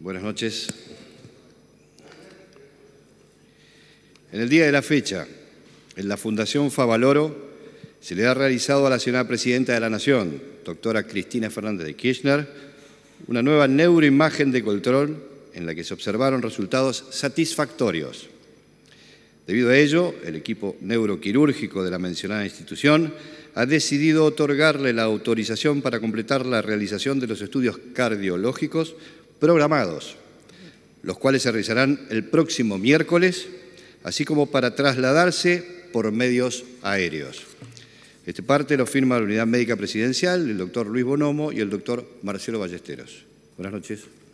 Buenas noches. En el día de la fecha, en la Fundación Favaloro se le ha realizado a la señora Presidenta de la Nación, doctora Cristina Fernández de Kirchner, una nueva neuroimagen de control en la que se observaron resultados satisfactorios. Debido a ello, el equipo neuroquirúrgico de la mencionada institución ha decidido otorgarle la autorización para completar la realización de los estudios cardiológicos programados, los cuales se realizarán el próximo miércoles, así como para trasladarse por medios aéreos. Este parte lo firma la Unidad Médica Presidencial, el doctor Luis Bonomo y el doctor Marcelo Ballesteros. Buenas noches.